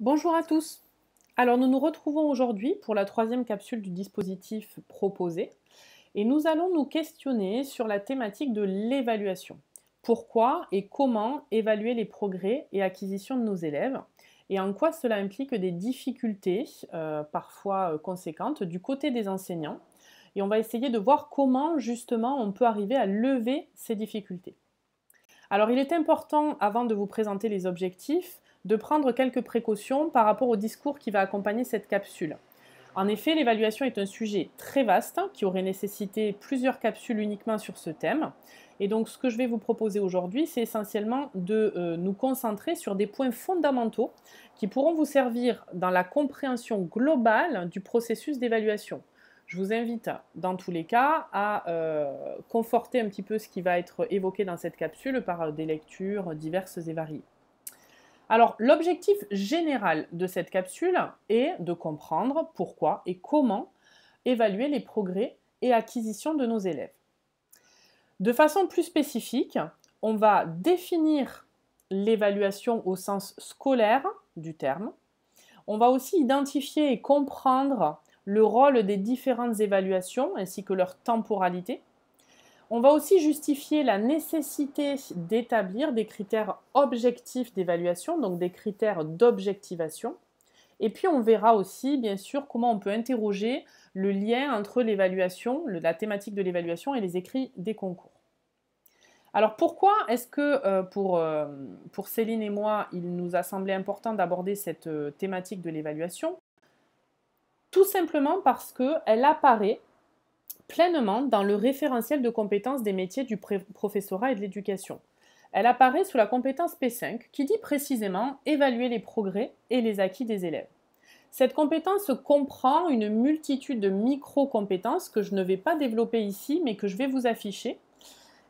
Bonjour à tous. Alors nous nous retrouvons aujourd'hui pour la troisième capsule du dispositif proposé et nous allons nous questionner sur la thématique de l'évaluation. Pourquoi et comment évaluer les progrès et acquisitions de nos élèves et en quoi cela implique des difficultés euh, parfois euh, conséquentes du côté des enseignants. Et on va essayer de voir comment justement on peut arriver à lever ces difficultés. Alors il est important, avant de vous présenter les objectifs, de prendre quelques précautions par rapport au discours qui va accompagner cette capsule. En effet, l'évaluation est un sujet très vaste hein, qui aurait nécessité plusieurs capsules uniquement sur ce thème. Et donc ce que je vais vous proposer aujourd'hui, c'est essentiellement de euh, nous concentrer sur des points fondamentaux qui pourront vous servir dans la compréhension globale du processus d'évaluation. Je vous invite dans tous les cas à euh, conforter un petit peu ce qui va être évoqué dans cette capsule par des lectures diverses et variées. Alors l'objectif général de cette capsule est de comprendre pourquoi et comment évaluer les progrès et acquisitions de nos élèves. De façon plus spécifique, on va définir l'évaluation au sens scolaire du terme. On va aussi identifier et comprendre le rôle des différentes évaluations ainsi que leur temporalité. On va aussi justifier la nécessité d'établir des critères objectifs d'évaluation, donc des critères d'objectivation. Et puis on verra aussi, bien sûr, comment on peut interroger le lien entre l'évaluation, la thématique de l'évaluation et les écrits des concours. Alors pourquoi est-ce que euh, euh, pour, Céline et moi, il nous a semblé important d'aborder cette euh, thématique de l'évaluation Tout simplement parce qu'elle apparaît pleinement dans le référentiel de compétences des métiers du professorat et de l'éducation. Elle apparaît sous la compétence P5 qui dit précisément évaluer les progrès et les acquis des élèves. Cette compétence comprend une multitude de micro-compétences que je ne vais pas développer ici mais que je vais vous afficher.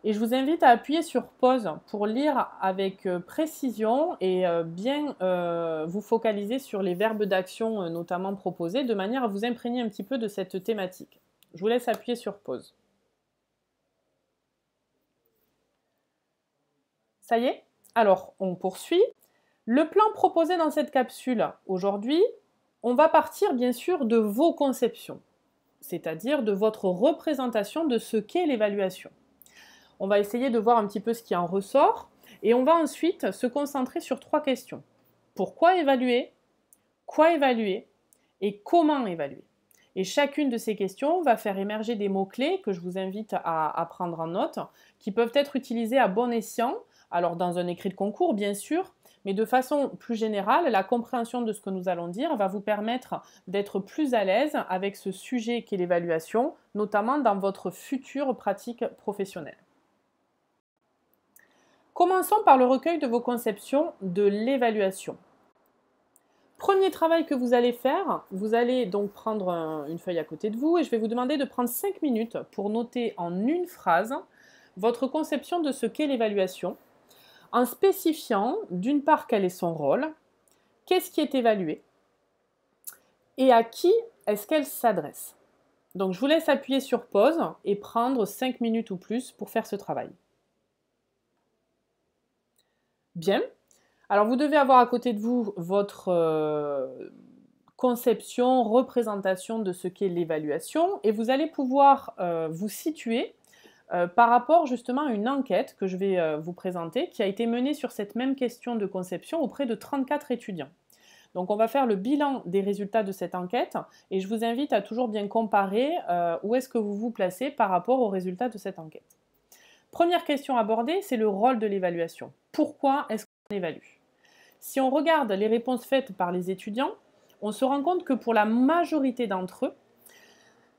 Et je vous invite à appuyer sur pause pour lire avec euh, précision et euh, bien euh, vous focaliser sur les verbes d'action notamment proposés de manière à vous imprégner un petit peu de cette thématique. Je vous laisse appuyer sur pause. Ça y est Alors, on poursuit. Le plan proposé dans cette capsule aujourd'hui, on va partir bien sûr de vos conceptions, c'est-à-dire de votre représentation de ce qu'est l'évaluation. On va essayer de voir un petit peu ce qui en ressort et on va ensuite se concentrer sur trois questions. Pourquoi évaluer Quoi évaluer Et comment évaluer et chacune de ces questions va faire émerger des mots-clés que je vous invite à, prendre en note, qui peuvent être utilisés à bon escient, alors dans un écrit de concours bien sûr, mais de façon plus générale, la compréhension de ce que nous allons dire va vous permettre d'être plus à l'aise avec ce sujet qu'est l'évaluation, notamment dans votre future pratique professionnelle. Commençons par le recueil de vos conceptions de l'évaluation. Premier travail que vous allez faire, vous allez donc prendre une feuille à côté de vous et je vais vous demander de prendre 5 minutes pour noter en une phrase votre conception de ce qu'est l'évaluation, en spécifiant d'une part quel est son rôle, qu'est-ce qui est évalué et à qui est-ce qu'elle s'adresse. Donc je vous laisse appuyer sur pause et prendre 5 minutes ou plus pour faire ce travail. Bien, alors vous devez avoir à côté de vous votre euh, conception, représentation de ce qu'est l'évaluation et vous allez pouvoir euh, vous situer euh, par rapport justement à une enquête que je vais vous présenter qui a été menée sur cette même question de conception auprès de 34 étudiants. Donc on va faire le bilan des résultats de cette enquête et je vous invite à toujours bien comparer où est-ce que vous vous placez par rapport aux résultats de cette enquête. Première question abordée, c'est le rôle de l'évaluation. Pourquoi est-ce qu'on évalue si on regarde les réponses faites par les étudiants, on se rend compte que pour la majorité d'entre eux,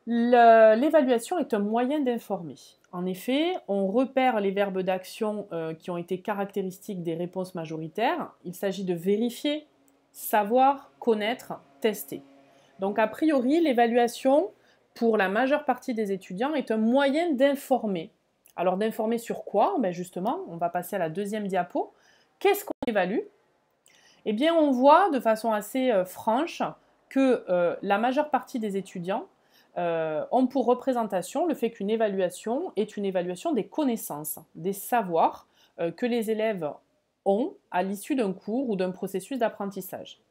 l'évaluation est un moyen d'informer. En effet, on repère les verbes d'action euh, qui ont été caractéristiques des réponses majoritaires. Il s'agit de vérifier, savoir, connaître, tester. Donc a priori, l'évaluation, pour la majeure partie des étudiants, est un moyen d'informer. Alors d'informer sur quoi ben, Justement, on va passer à la deuxième diapo. Qu'est-ce qu'on évalue eh bien, on voit de façon assez euh, franche que euh, la majeure partie des étudiants euh, ont pour représentation le fait qu'une évaluation est une évaluation des connaissances, des savoirs que les élèves ont à l'issue d'un cours ou d'un processus d'apprentissage.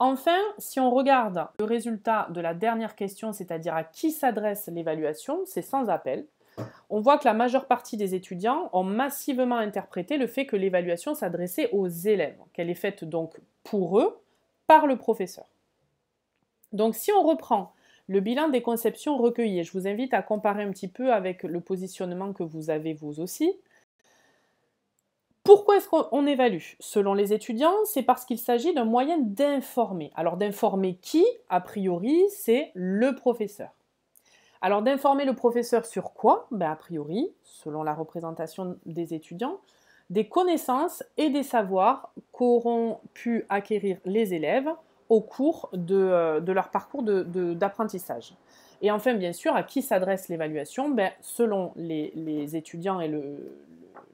Enfin, si on regarde le résultat de la dernière question, c'est-à-dire à qui s'adresse l'évaluation, c'est sans appel on voit que la majeure partie des étudiants ont massivement interprété le fait que l'évaluation s'adressait aux élèves, qu'elle est faite donc pour eux par le professeur. Donc si on reprend le bilan des conceptions recueillies, je vous invite à comparer un petit peu avec le positionnement que vous avez vous aussi, pourquoi est-ce qu'on évalue Selon les étudiants, c'est parce qu'il s'agit d'un moyen d'informer. Alors d'informer qui A priori, c'est le professeur. Alors d'informer le professeur sur quoi ben, A priori, selon la représentation des étudiants, des connaissances et des savoirs qu'auront pu acquérir les élèves au cours de, euh, leur parcours d'apprentissage. et enfin, bien sûr, à qui s'adresse l'évaluation ben, Selon les, étudiants et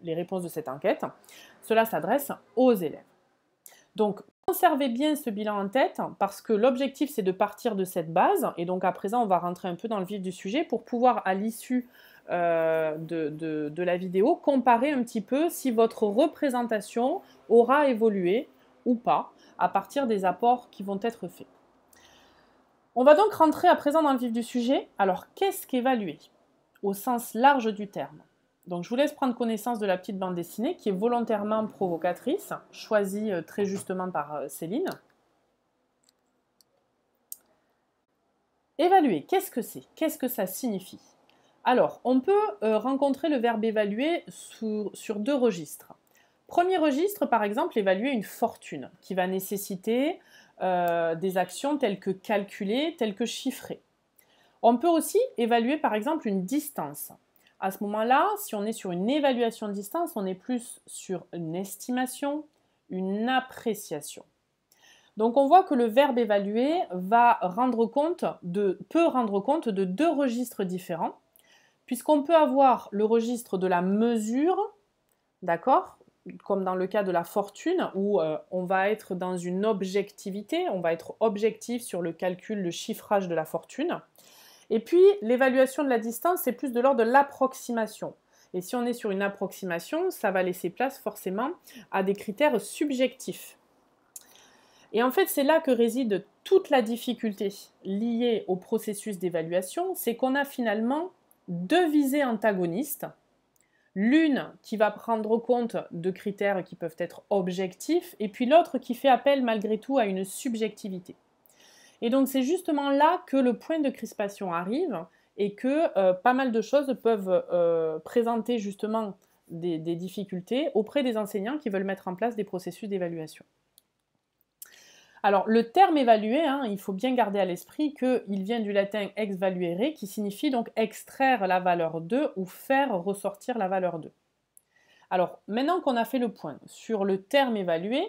les réponses de cette enquête, cela s'adresse aux élèves. Donc, Conservez bien ce bilan en tête parce que l'objectif c'est de partir de cette base et donc à présent on va rentrer un peu dans le vif du sujet pour pouvoir à l'issue euh, de, la vidéo comparer un petit peu si votre représentation aura évolué ou pas à partir des apports qui vont être faits. On va donc rentrer à présent dans le vif du sujet. Alors qu'est-ce qu'évaluer au sens large du terme donc je vous laisse prendre connaissance de la petite bande dessinée qui est volontairement provocatrice, choisie euh, très justement par euh, Céline. Évaluer, qu'est-ce que c'est Qu'est-ce que ça signifie Alors, on peut euh, rencontrer le verbe évaluer sur, deux registres. Premier registre, par exemple, évaluer une fortune qui va nécessiter des actions telles que calculer, telles que chiffrer. On peut aussi évaluer, par exemple, une distance. À ce moment-là, si on est sur une évaluation de distance, on est plus sur une estimation, une appréciation. Donc on voit que le verbe évaluer va rendre compte de, peut rendre compte de deux registres différents, puisqu'on peut avoir le registre de la mesure, d'accord comme dans le cas de la fortune, où euh, on va être dans une objectivité, on va être objectif sur le calcul, le chiffrage de la fortune. Et puis, l'évaluation de la distance, c'est plus de l'ordre de l'approximation. Et si on est sur une approximation, ça va laisser place forcément à des critères subjectifs. Et en fait, c'est là que réside toute la difficulté liée au processus d'évaluation, c'est qu'on a finalement deux visées antagonistes. L'une qui va prendre compte de critères qui peuvent être objectifs, et puis l'autre qui fait appel malgré tout à une subjectivité. Et donc c'est justement là que le point de crispation arrive et que euh, pas mal de choses peuvent euh, présenter justement des, difficultés auprès des enseignants qui veulent mettre en place des processus d'évaluation. Alors le terme évaluer, hein, il faut bien garder à l'esprit qu'il vient du latin ex qui signifie donc extraire la valeur de ou faire ressortir la valeur de. Alors maintenant qu'on a fait le point sur le terme évaluer,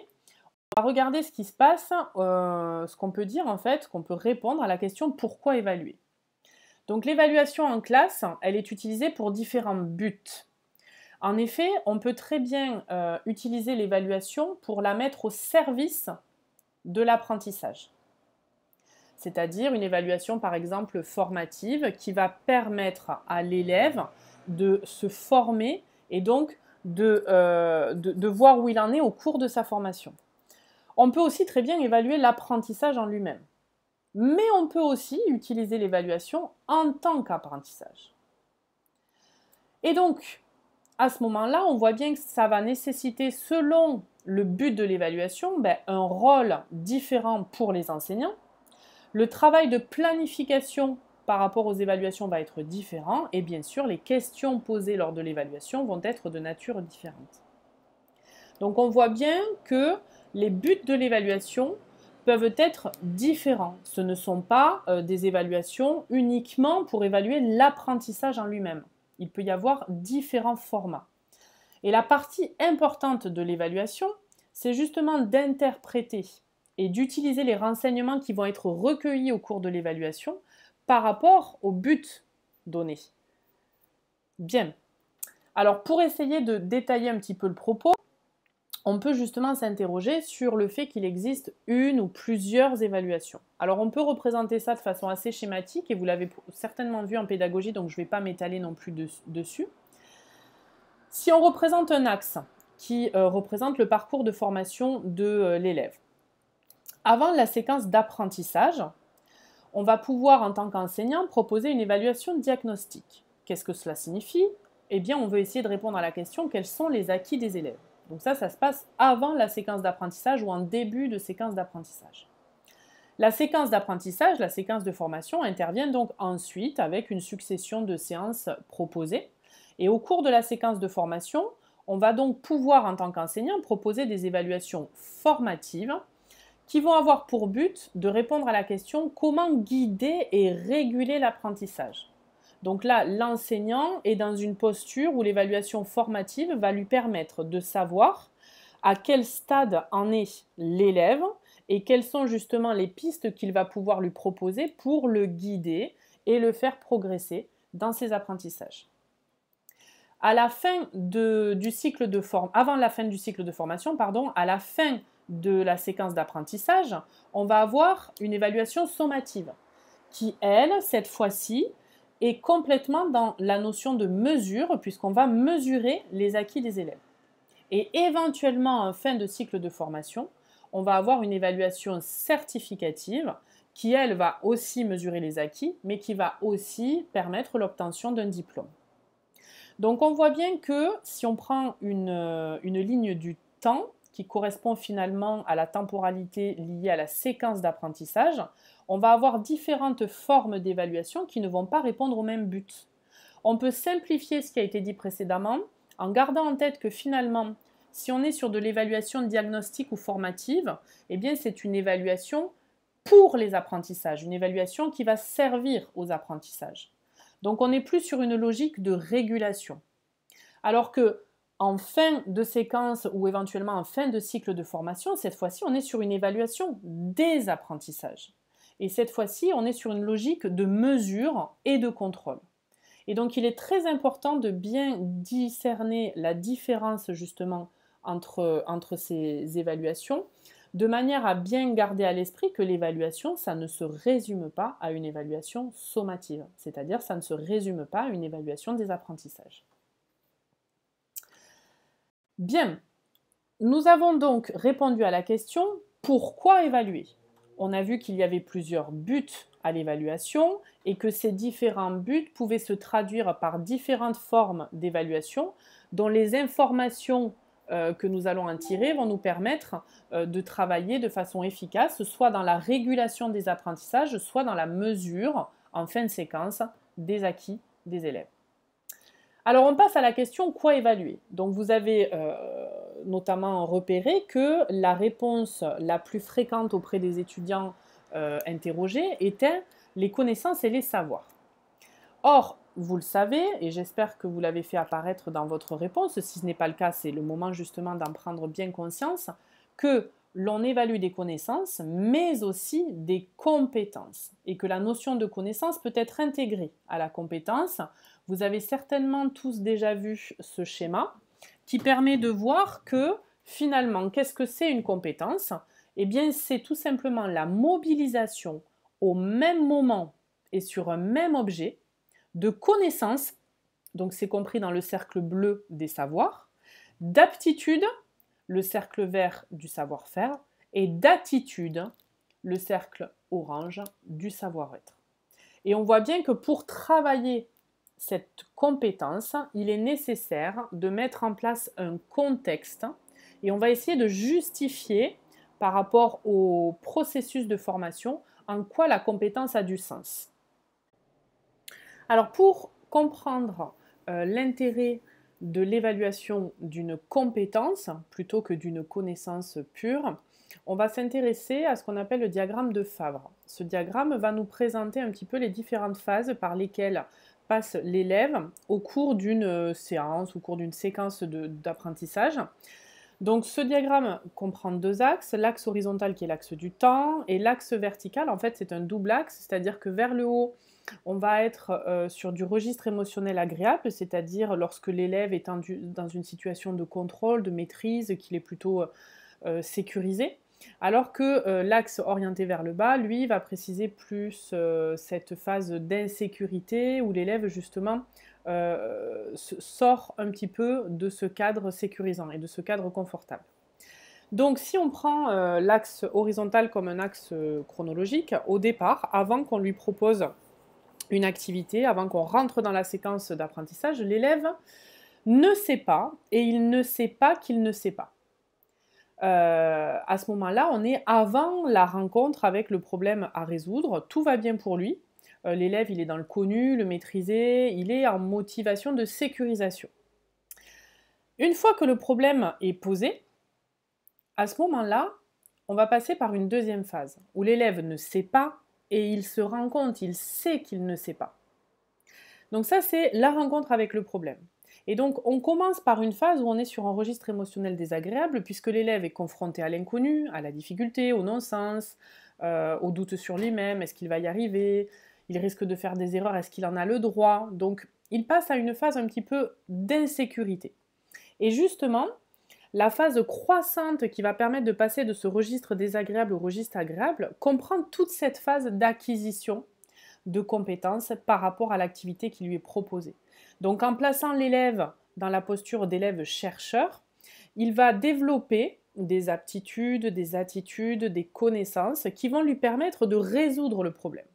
on va regarder ce qui se passe, euh, ce qu'on peut dire en fait, qu'on peut répondre à la question pourquoi évaluer. Donc l'évaluation en classe, elle est utilisée pour différents buts. En effet, on peut très bien euh, utiliser l'évaluation pour la mettre au service de l'apprentissage. C'est-à-dire une évaluation par exemple formative qui va permettre à l'élève de se former et donc de euh, voir où il en est au cours de sa formation. On peut aussi très bien évaluer l'apprentissage en lui-même. Mais on peut aussi utiliser l'évaluation en tant qu'apprentissage. Et donc, à ce moment-là, on voit bien que ça va nécessiter, selon le but de l'évaluation, ben, un rôle différent pour les enseignants. Le travail de planification par rapport aux évaluations va être différent et bien sûr les questions posées lors de l'évaluation vont être de nature différente. Donc on voit bien que les buts de l'évaluation peuvent être différents. Ce ne sont pas euh, des évaluations uniquement pour évaluer l'apprentissage en lui-même. Il peut y avoir différents formats. Et la partie importante de l'évaluation, c'est justement d'interpréter et d'utiliser les renseignements qui vont être recueillis au cours de l'évaluation par rapport au but donné. Bien. Alors pour essayer de détailler un petit peu le propos, on peut justement s'interroger sur le fait qu'il existe une ou plusieurs évaluations. Alors on peut représenter ça de façon assez schématique et vous l'avez certainement vu en pédagogie, donc je ne vais pas m'étaler non plus dessus. Si on représente un axe qui euh, représente le parcours de formation de euh, l'élève, avant la séquence d'apprentissage, on va pouvoir en tant qu'enseignant proposer une évaluation diagnostique. Qu'est-ce que cela signifie Eh bien on veut essayer de répondre à la question quels sont les acquis des élèves donc ça, ça se passe avant la séquence d'apprentissage ou en début de séquence d'apprentissage. La séquence d'apprentissage, la séquence de formation intervient donc ensuite avec une succession de séances proposées. Et au cours de la séquence de formation, on va donc pouvoir en tant qu'enseignant proposer des évaluations formatives qui vont avoir pour but de répondre à la question comment guider et réguler l'apprentissage. Donc là, l'enseignant est dans une posture où l'évaluation formative va lui permettre de savoir à quel stade en est l'élève et quelles sont justement les pistes qu'il va pouvoir lui proposer pour le guider et le faire progresser dans ses apprentissages. À la fin du cycle de forme, avant la fin du cycle de formation, pardon, à la fin de la séquence d'apprentissage, on va avoir une évaluation sommative qui, elle, cette fois-ci, est complètement dans la notion de mesure, puisqu'on va mesurer les acquis des élèves. Et éventuellement, en fin de cycle de formation, on va avoir une évaluation certificative qui, elle, va aussi mesurer les acquis, mais qui va aussi permettre l'obtention d'un diplôme. Donc on voit bien que si on prend une euh, ligne du temps, qui correspond finalement à la temporalité liée à la séquence d'apprentissage, on va avoir différentes formes d'évaluation qui ne vont pas répondre au même but. On peut simplifier ce qui a été dit précédemment en gardant en tête que finalement, si on est sur de l'évaluation diagnostique ou formative, eh bien c'est une évaluation pour les apprentissages, une évaluation qui va servir aux apprentissages. Donc on n'est plus sur une logique de régulation. Alors que en fin de séquence ou éventuellement en fin de cycle de formation, cette fois-ci, on est sur une évaluation des apprentissages. Et cette fois-ci, on est sur une logique de mesure et de contrôle. Et donc, il est très important de bien discerner la différence justement entre, entre ces évaluations, de manière à bien garder à l'esprit que l'évaluation, ça ne se résume pas à une évaluation sommative, c'est-à-dire ça ne se résume pas à une évaluation des apprentissages. Bien, nous avons donc répondu à la question pourquoi évaluer On a vu qu'il y avait plusieurs buts à l'évaluation et que ces différents buts pouvaient se traduire par différentes formes d'évaluation dont les informations euh, que nous allons en tirer vont nous permettre euh, de travailler de façon efficace, soit dans la régulation des apprentissages, soit dans la mesure en fin de séquence des acquis des élèves. Alors on passe à la question quoi évaluer. Donc vous avez euh, notamment repéré que la réponse la plus fréquente auprès des étudiants euh, interrogés était les connaissances et les savoirs. Or, vous le savez, et j'espère que vous l'avez fait apparaître dans votre réponse, si ce n'est pas le cas, c'est le moment justement d'en prendre bien conscience, que l'on évalue des connaissances, mais aussi des compétences, et que la notion de connaissance peut être intégrée à la compétence. Vous avez certainement tous déjà vu ce schéma qui permet de voir que finalement, qu'est-ce que c'est une compétence Eh bien, c'est tout simplement la mobilisation au même moment et sur un même objet de connaissances, donc c'est compris dans le cercle bleu des savoirs, d'aptitudes le cercle vert du savoir-faire, et d'attitude, le cercle orange du savoir-être. Et on voit bien que pour travailler cette compétence, il est nécessaire de mettre en place un contexte et on va essayer de justifier par rapport au processus de formation en quoi la compétence a du sens. Alors pour comprendre euh, l'intérêt de l'évaluation d'une compétence plutôt que d'une connaissance pure, on va s'intéresser à ce qu'on appelle le diagramme de Favre. Ce diagramme va nous présenter un petit peu les différentes phases par lesquelles passe l'élève au cours d'une euh, séance, au cours d'une séquence d'apprentissage. Donc ce diagramme comprend deux axes, l'axe horizontal qui est l'axe du temps et l'axe vertical en fait c'est un double axe, c'est-à-dire que vers le haut on va être euh, sur du registre émotionnel agréable, c'est-à-dire lorsque l'élève est dans une situation de contrôle, de maîtrise, qu'il est plutôt euh, euh, sécurisé. Alors que l'axe orienté vers le bas, lui, va préciser plus cette phase d'insécurité où l'élève, justement, sort un petit peu de ce cadre sécurisant et de ce cadre confortable. Donc si on prend l'axe horizontal comme un axe chronologique, au départ, avant qu'on lui propose une activité, avant qu'on rentre dans la séquence d'apprentissage, l'élève ne sait pas et il ne sait pas qu'il ne sait pas. Euh, à ce moment-là, on est avant la rencontre avec le problème à résoudre, tout va bien pour lui, euh, l'élève il est dans le connu, le maîtrisé, il est en motivation de sécurisation. Une fois que le problème est posé, à ce moment-là, on va passer par une deuxième phase où l'élève ne sait pas, et il se rend compte, il sait qu'il ne sait pas. Donc ça, c'est la rencontre avec le problème. Et donc, on commence par une phase où on est sur un registre émotionnel désagréable, puisque l'élève est confronté à l'inconnu, à la difficulté, au non-sens, euh, au doute sur lui-même, est-ce qu'il va y arriver, il risque de faire des erreurs, est-ce qu'il en a le droit Donc, il passe à une phase un petit peu d'insécurité. Et justement, la phase croissante qui va permettre de passer de ce registre désagréable au registre agréable comprend toute cette phase d'acquisition de compétences par rapport à l'activité qui lui est proposée. Donc en plaçant l'élève dans la posture d'élève chercheur, il va développer des aptitudes, des attitudes, des connaissances qui vont lui permettre de résoudre le problème.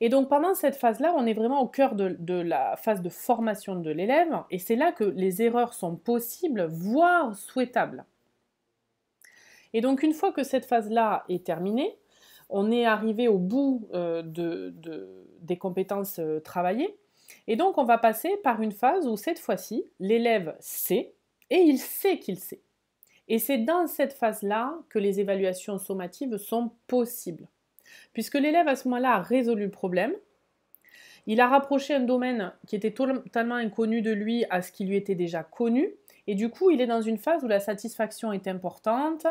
Et donc pendant cette phase-là, on est vraiment au cœur de, la phase de formation de l'élève, et c'est là que les erreurs sont possibles, voire souhaitables. Et donc une fois que cette phase-là est terminée, on est arrivé au bout euh, des compétences euh, travaillées. Et donc on va passer par une phase où cette fois-ci, l'élève sait et il sait qu'il sait. Et c'est dans cette phase-là que les évaluations sommatives sont possibles. Puisque l'élève à ce moment-là a résolu le problème, il a rapproché un domaine qui était totalement inconnu de lui à ce qui lui était déjà connu, et du coup, il est dans une phase où la satisfaction est importante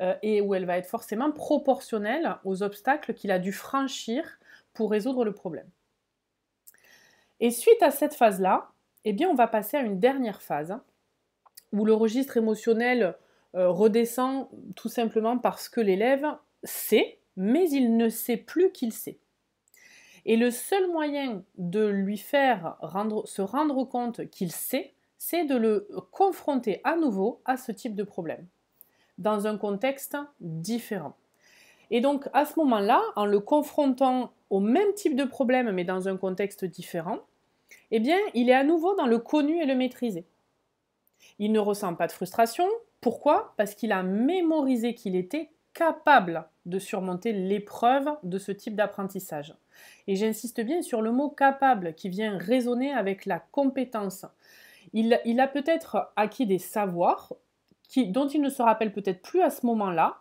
euh, et où elle va être forcément proportionnelle aux obstacles qu'il a dû franchir pour résoudre le problème. Et suite à cette phase-là, eh bien, on va passer à une dernière phase où le registre émotionnel euh, redescend tout simplement parce que l'élève sait mais il ne sait plus qu'il sait. Et le seul moyen de lui faire se rendre compte qu'il sait, c'est de le confronter à nouveau à ce type de problème, dans un contexte différent. Et donc à ce moment-là, en le confrontant au même type de problème, mais dans un contexte différent, eh bien, il est à nouveau dans le connu et le maîtrisé. Il ne ressent pas de frustration. Pourquoi Parce qu'il a mémorisé qu'il était capable de surmonter l'épreuve de ce type d'apprentissage. Et j'insiste bien sur le mot capable qui vient résonner avec la compétence. Il, a peut-être acquis des savoirs dont il ne se rappelle peut-être plus à ce moment-là,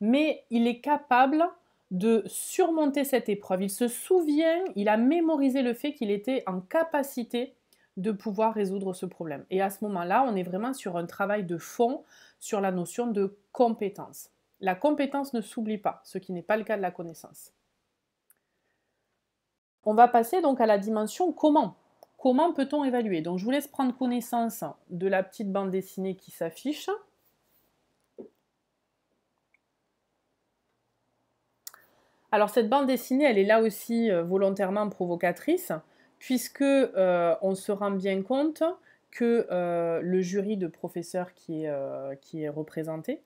mais il est capable de surmonter cette épreuve. Il se souvient, il a mémorisé le fait qu'il était en capacité de pouvoir résoudre ce problème. Et à ce moment-là, on est vraiment sur un travail de fond sur la notion de compétence. La compétence ne s'oublie pas, ce qui n'est pas le cas de la connaissance. On va passer donc à la dimension comment. Comment peut-on évaluer Donc je vous laisse prendre connaissance de la petite bande dessinée qui s'affiche. Alors cette bande dessinée, elle est là aussi euh, volontairement provocatrice, puisque euh, on se rend bien compte que euh, le jury de professeurs qui est, euh, représenté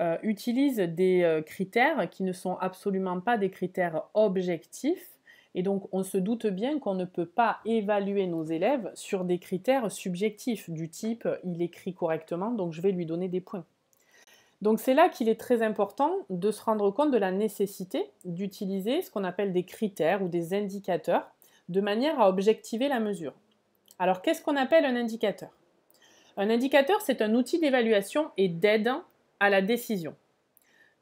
euh, utilise des critères qui ne sont absolument pas des critères objectifs. Et donc on se doute bien qu'on ne peut pas évaluer nos élèves sur des critères subjectifs du type il écrit correctement, donc je vais lui donner des points. Donc c'est là qu'il est très important de se rendre compte de la nécessité d'utiliser ce qu'on appelle des critères ou des indicateurs de manière à objectiver la mesure. Alors qu'est-ce qu'on appelle un indicateur Un indicateur, c'est un outil d'évaluation et d'aide à la décision,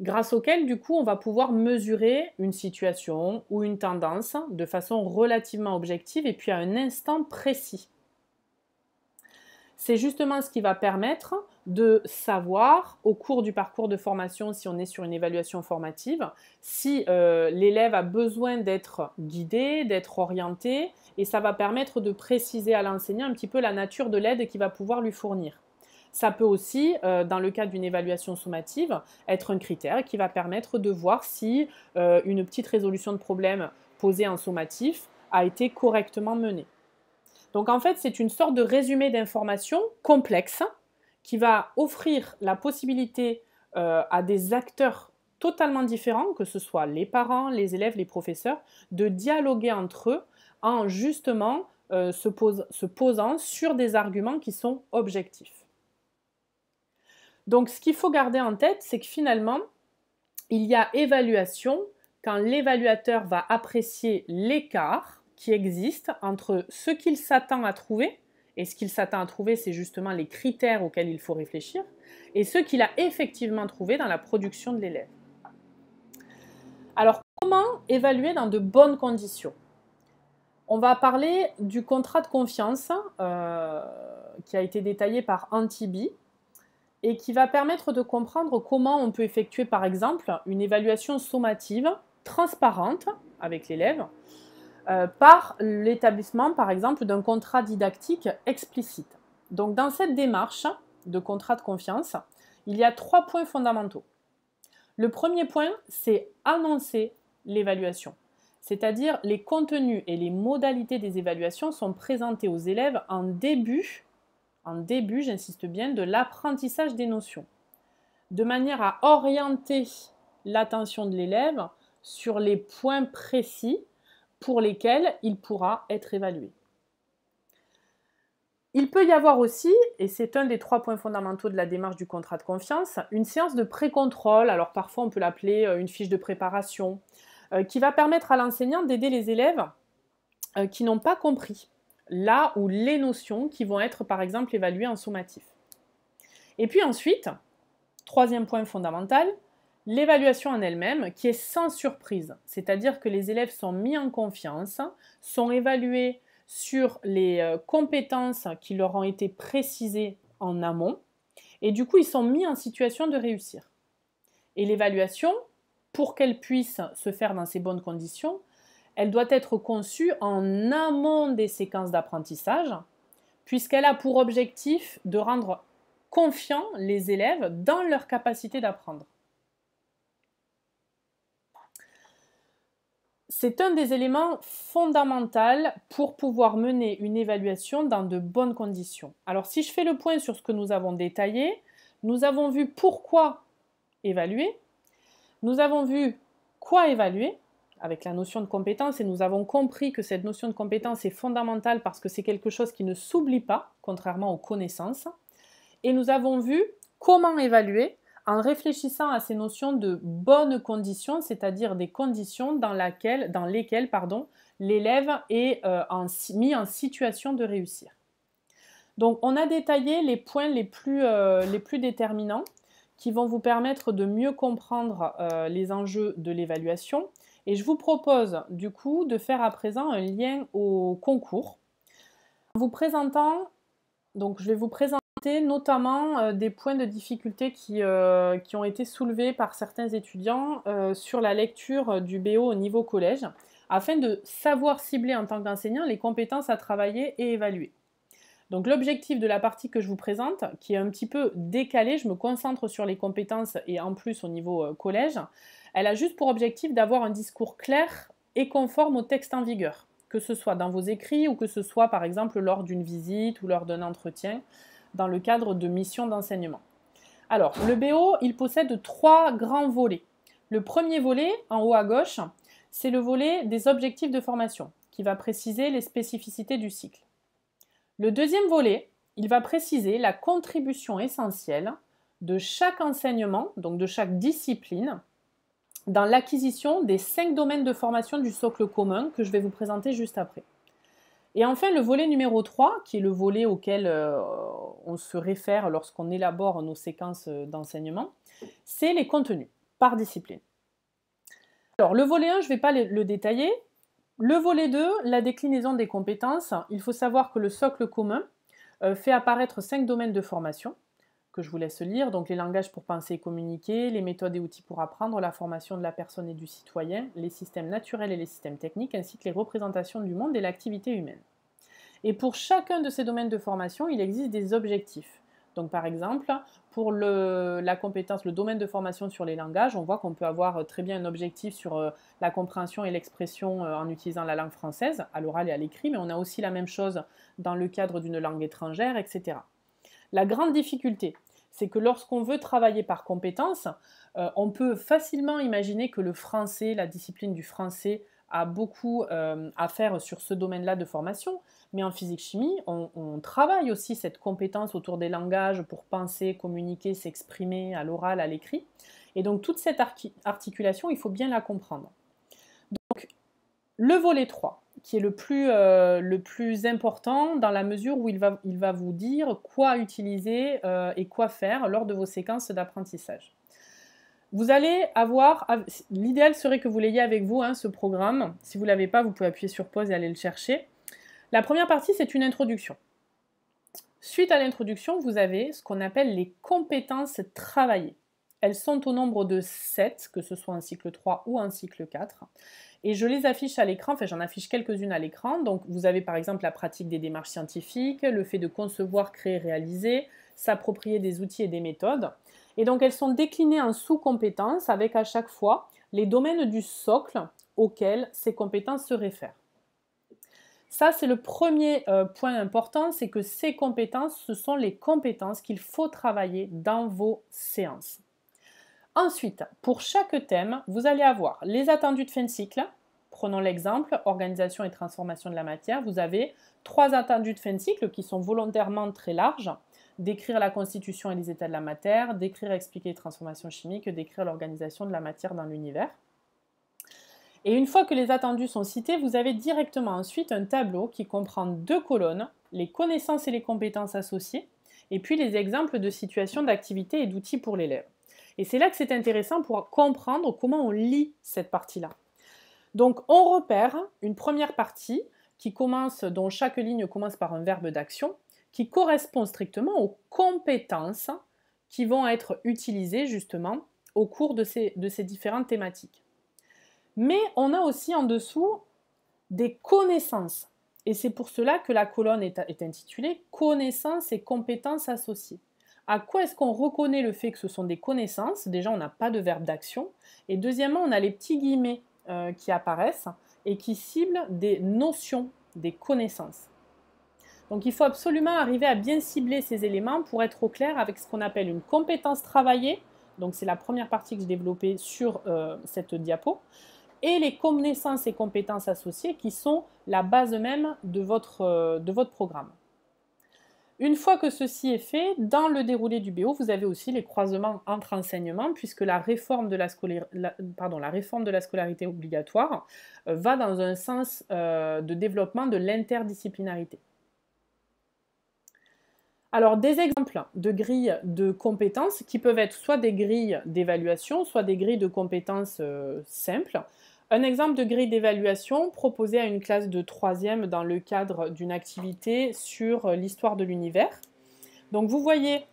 grâce auquel du coup on va pouvoir mesurer une situation ou une tendance de façon relativement objective et puis à un instant précis. C'est justement ce qui va permettre de savoir au cours du parcours de formation, si on est sur une évaluation formative, si euh, l'élève a besoin d'être guidé, d'être orienté, et ça va permettre de préciser à l'enseignant un petit peu la nature de l'aide qu'il va pouvoir lui fournir. Ça peut aussi, euh, dans le cas d'une évaluation sommative, être un critère qui va permettre de voir si euh, une petite résolution de problème posée en sommatif a été correctement menée. Donc en fait, c'est une sorte de résumé d'informations complexes qui va offrir la possibilité euh, à des acteurs totalement différents, que ce soit les parents, les élèves, les professeurs, de dialoguer entre eux en justement euh, se posant sur des arguments qui sont objectifs. Donc ce qu'il faut garder en tête, c'est que finalement, il y a évaluation quand l'évaluateur va apprécier l'écart qui existe entre ce qu'il s'attend à trouver et ce qu'il s'attend à trouver, c'est justement les critères auxquels il faut réfléchir et ce qu'il a effectivement trouvé dans la production de l'élève. Alors, comment évaluer dans de bonnes conditions On va parler du contrat de confiance euh, qui a été détaillé par Antibi et qui va permettre de comprendre comment on peut effectuer, par exemple, une évaluation sommative transparente avec l'élève euh, par l'établissement, par exemple, d'un contrat didactique explicite. Donc dans cette démarche de contrat de confiance, il y a trois points fondamentaux. Le premier point, c'est annoncer l'évaluation, c'est-à-dire les contenus et les modalités des évaluations sont présentés aux élèves en début, en début, j'insiste bien, de l'apprentissage des notions, de manière à orienter l'attention de l'élève sur les points précis pour lesquels il pourra être évalué. Il peut y avoir aussi, et c'est un des trois points fondamentaux de la démarche du contrat de confiance, une séance de pré-contrôle, alors parfois on peut l'appeler euh, une fiche de préparation, euh, qui va permettre à l'enseignant d'aider les élèves euh, qui n'ont pas compris là ou les notions qui vont être par exemple évaluées en sommatif. Et puis ensuite, troisième point fondamental, L'évaluation en elle-même qui est sans surprise, c'est-à-dire que les élèves sont mis en confiance, sont évalués sur les euh, compétences qui leur ont été précisées en amont, et du coup ils sont mis en situation de réussir. Et l'évaluation, pour qu'elle puisse se faire dans ces bonnes conditions, elle doit être conçue en amont des séquences d'apprentissage, puisqu'elle a pour objectif de rendre confiants les élèves dans leur capacité d'apprendre. C'est un des éléments fondamentaux pour pouvoir mener une évaluation dans de bonnes conditions. Alors si je fais le point sur ce que nous avons détaillé, nous avons vu pourquoi évaluer, nous avons vu quoi évaluer avec la notion de compétence et nous avons compris que cette notion de compétence est fondamentale parce que c'est quelque chose qui ne s'oublie pas, contrairement aux connaissances. Et nous avons vu comment évaluer, en réfléchissant à ces notions de bonnes conditions, c'est-à-dire des conditions dans, laquelle, dans lesquelles l'élève est euh, mis en situation de réussir. Donc on a détaillé les points les plus, euh, les plus déterminants qui vont vous permettre de mieux comprendre euh, les enjeux de l'évaluation. Et je vous propose du coup de faire à présent un lien au concours. vous présentant, donc je vais vous présenter notamment euh, des points de difficulté qui, euh, qui, ont été soulevés par certains étudiants euh, sur la lecture du BO au niveau collège, afin de savoir cibler en tant qu'enseignant les compétences à travailler et évaluer. Donc l'objectif de la partie que je vous présente, qui est un petit peu décalée, je me concentre sur les compétences et en plus au niveau collège, elle a juste pour objectif d'avoir un discours clair et conforme au texte en vigueur, que ce soit dans vos écrits ou que ce soit par exemple lors d'une visite ou lors d'un entretien dans le cadre de missions d'enseignement. Alors, le BO, il possède trois grands volets. Le premier volet, en haut à gauche, c'est le volet des objectifs de formation, qui va préciser les spécificités du cycle. Le deuxième volet, il va préciser la contribution essentielle de chaque enseignement, donc de chaque discipline, dans l'acquisition des cinq domaines de formation du socle commun que je vais vous présenter juste après. Et enfin, le volet numéro 3, qui est le volet auquel euh, on se réfère lorsqu'on élabore nos séquences euh, d'enseignement, c'est les contenus par discipline. Alors, le volet 1, je ne vais pas le détailler. Le volet 2, la déclinaison des compétences. Il faut savoir que le socle commun euh, fait apparaître cinq domaines de formation que je vous laisse lire, donc les langages pour penser et communiquer, les méthodes et outils pour apprendre, la formation de la personne et du citoyen, les systèmes naturels et les systèmes techniques, ainsi que les représentations du monde et l'activité humaine. Et pour chacun de ces domaines de formation, il existe des objectifs. Donc par exemple, pour la compétence, le domaine de formation sur les langages, on voit qu'on peut avoir euh, très bien un objectif sur euh, la compréhension et l'expression euh, en utilisant la langue française, à l'oral et à l'écrit, mais on a aussi la même chose dans le cadre d'une langue étrangère, etc. La grande difficulté, c'est que lorsqu'on veut travailler par compétences, euh, on peut facilement imaginer que le français, la discipline du français, a beaucoup euh, à faire sur ce domaine-là de formation. Mais en physique-chimie, on, on, travaille aussi cette compétence autour des langages pour penser, communiquer, s'exprimer à l'oral, à l'écrit. Et donc toute cette articulation, il faut bien la comprendre. Donc le volet 3, qui est le plus, euh, le plus important dans la mesure où il va, il va vous dire quoi utiliser euh, et quoi faire lors de vos séquences d'apprentissage. Vous allez avoir, l'idéal serait que vous l'ayez avec vous, hein, ce programme. Si vous ne l'avez pas, vous pouvez appuyer sur pause et aller le chercher. La première partie, c'est une introduction. Suite à l'introduction, vous avez ce qu'on appelle les compétences travaillées. Elles sont au nombre de 7, que ce soit un cycle 3 ou un cycle 4. Et je les affiche à l'écran, enfin j'en affiche quelques-unes à l'écran. Donc vous avez par exemple la pratique des démarches scientifiques, le fait de concevoir, créer, réaliser, s'approprier des outils et des méthodes. Et donc elles sont déclinées en sous-compétences avec à chaque fois les domaines du socle auxquels ces compétences se réfèrent. Ça, c'est le premier euh, point important, c'est que ces compétences, ce sont les compétences qu'il faut travailler dans vos séances. Ensuite, pour chaque thème, vous allez avoir les attendus de fin de cycle. Prenons l'exemple, organisation et transformation de la matière. Vous avez trois attendus de fin de cycle qui sont volontairement très larges. Décrire la constitution et les états de la matière, décrire, et expliquer les transformations chimiques, décrire l'organisation de la matière dans l'univers. Et une fois que les attendus sont cités, vous avez directement ensuite un tableau qui comprend deux colonnes, les connaissances et les compétences associées, et puis les exemples de situations d'activité et d'outils pour l'élève. Et c'est là que c'est intéressant pour comprendre comment on lit cette partie-là. Donc on repère une première partie qui commence, dont chaque ligne commence par un verbe d'action, qui correspond strictement aux compétences qui vont être utilisées justement au cours de ces, différentes thématiques. Mais on a aussi en dessous des connaissances. Et c'est pour cela que la colonne est intitulée Connaissances et compétences associées à quoi est-ce qu'on reconnaît le fait que ce sont des connaissances Déjà, on n'a pas de verbe d'action. Et deuxièmement, on a les petits guillemets euh, qui apparaissent et qui ciblent des notions, des connaissances. Donc il faut absolument arriver à bien cibler ces éléments pour être au clair avec ce qu'on appelle une compétence travaillée. Donc c'est la première partie que je développais sur euh, cette diapo. Et les connaissances et compétences associées qui sont la base même de euh, de votre programme. Une fois que ceci est fait, dans le déroulé du BO, vous avez aussi les croisements entre enseignements, puisque la réforme de la, scolarité obligatoire euh, va dans un sens euh, de développement de l'interdisciplinarité. Alors, des exemples de grilles de compétences qui peuvent être soit des grilles d'évaluation, soit des grilles de compétences euh, simples. Un exemple de grille d'évaluation proposée à une classe de troisième dans le cadre d'une activité sur euh, l'histoire de l'univers. Donc vous voyez,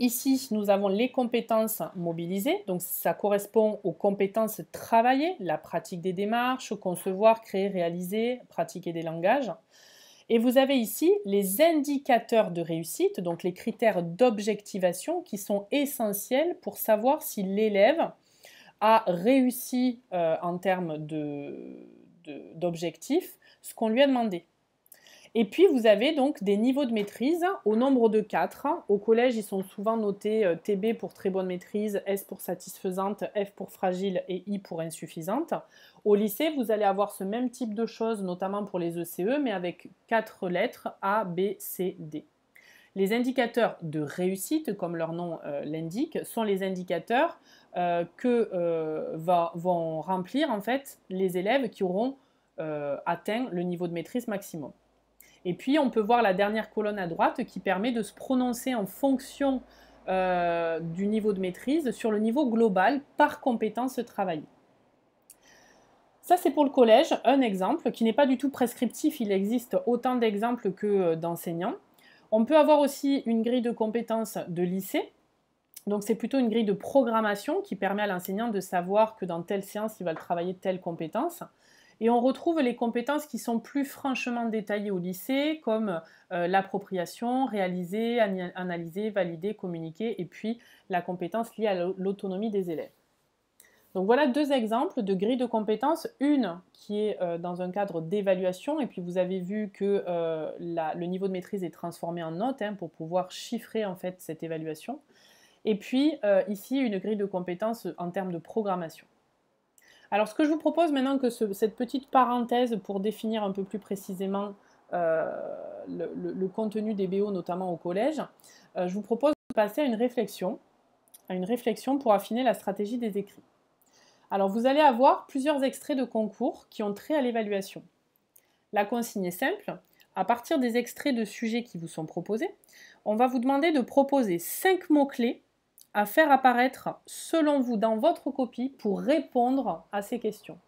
ici, nous avons les compétences mobilisées, donc ça correspond aux compétences travaillées, la pratique des démarches, concevoir, créer, réaliser, pratiquer des langages. Et vous avez ici les indicateurs de réussite, donc les critères d'objectivation qui sont essentiels pour savoir si l'élève a réussi euh, en termes d'objectifs ce qu'on lui a demandé. Et puis vous avez donc des niveaux de maîtrise au nombre de quatre. Au collège, ils sont souvent notés euh, TB pour très bonne maîtrise, S pour satisfaisante, F pour fragile et I pour insuffisante. Au lycée, vous allez avoir ce même type de choses, notamment pour les ECE, e, mais avec quatre lettres A, B, C, D. Les indicateurs de réussite, comme leur nom euh, l'indique, sont les indicateurs euh, que euh, vont remplir en fait les élèves qui auront euh, atteint le niveau de maîtrise maximum. Et puis on peut voir la dernière colonne à droite qui permet de se prononcer en fonction du niveau de maîtrise sur le niveau global par compétence travaillée. Ça, c'est pour le collège, un exemple qui n'est pas du tout prescriptif, il existe autant d'exemples que d'enseignants. On peut avoir aussi une grille de compétences de lycée donc c'est plutôt une grille de programmation qui permet à l'enseignant de savoir que dans telle séance, il va travailler telle compétence. Et on retrouve les compétences qui sont plus franchement détaillées au lycée, comme euh, l'appropriation, réaliser, analyser, valider, communiquer, et puis la compétence liée à l'autonomie des élèves. Donc voilà deux exemples de grilles de compétences. Une qui est euh, dans un cadre d'évaluation, et puis vous avez vu que euh, le niveau de maîtrise est transformé en notes hein, pour pouvoir chiffrer en fait cette évaluation. Et puis euh, ici, une grille de compétences en termes de programmation. Alors ce que je vous propose maintenant que cette petite parenthèse pour définir un peu plus précisément euh, le, contenu des BO, notamment au collège, euh, je vous propose de passer à une réflexion, à une réflexion pour affiner la stratégie des écrits. Alors vous allez avoir plusieurs extraits de concours qui ont trait à l'évaluation. La consigne est simple. À partir des extraits de sujets qui vous sont proposés, on va vous demander de proposer cinq mots-clés à faire apparaître selon vous dans votre copie pour répondre à ces questions.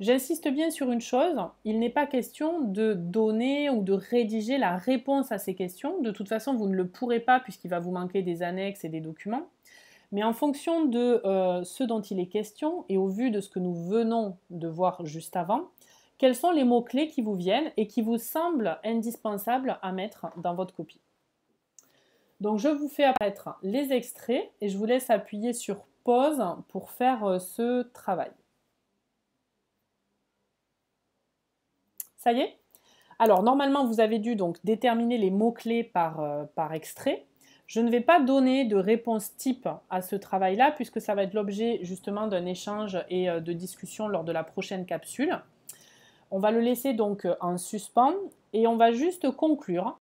J'insiste bien sur une chose, il n'est pas question de donner ou de rédiger la réponse à ces questions. De toute façon, vous ne le pourrez pas puisqu'il va vous manquer des annexes et des documents. Mais en fonction de euh, ce dont il est question et au vu de ce que nous venons de voir juste avant, quels sont les mots-clés qui vous viennent et qui vous semblent indispensables à mettre dans votre copie donc je vous fais apparaître les extraits et je vous laisse appuyer sur pause pour faire euh, ce travail. Ça y est Alors normalement vous avez dû donc déterminer les mots-clés par, euh, par extrait. Je ne vais pas donner de réponse type à ce travail-là puisque ça va être l'objet justement d'un échange et euh, de discussion lors de la prochaine capsule. On va le laisser donc en suspens et on va juste conclure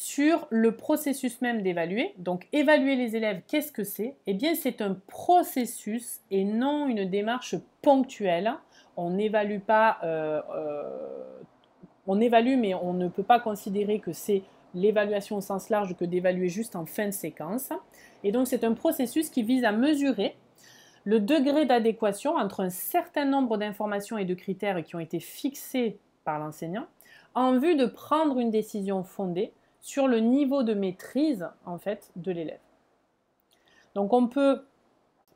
sur le processus même d'évaluer. Donc évaluer les élèves, qu'est-ce que c'est Eh bien c'est un processus et non une démarche ponctuelle. On n'évalue pas, euh, euh, on évalue mais on ne peut pas considérer que c'est l'évaluation au sens large que d'évaluer juste en fin de séquence. Et donc c'est un processus qui vise à mesurer le degré d'adéquation entre un certain nombre d'informations et de critères qui ont été fixés par l'enseignant en vue de prendre une décision fondée sur le niveau de maîtrise en fait de l'élève. Donc on peut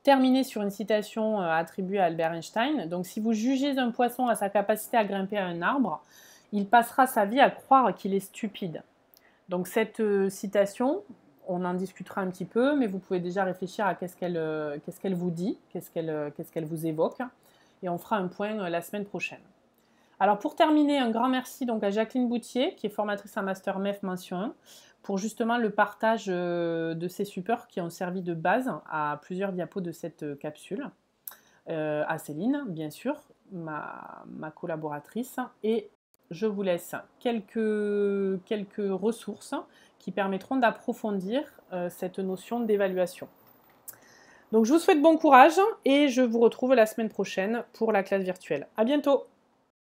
terminer sur une citation euh, attribuée à Albert Einstein. Donc si vous jugez un poisson à sa capacité à grimper à un arbre, il passera sa vie à croire qu'il est stupide. Donc cette euh, citation, on en discutera un petit peu, mais vous pouvez déjà réfléchir à qu'est-ce qu'elle euh, vous dit, qu'est-ce qu'elle vous évoque, et on fera un point la semaine prochaine. Alors pour terminer, un grand merci donc à Jacqueline Boutier, qui est formatrice en master MEF mention 1, pour justement le partage euh, de ces supports qui ont servi de base à plusieurs diapos de cette euh, capsule. Euh, à Céline, bien sûr, ma, collaboratrice, et je vous laisse quelques, quelques ressources qui permettront d'approfondir cette notion d'évaluation. Donc je vous souhaite bon courage et je vous retrouve la semaine prochaine pour la classe virtuelle. À bientôt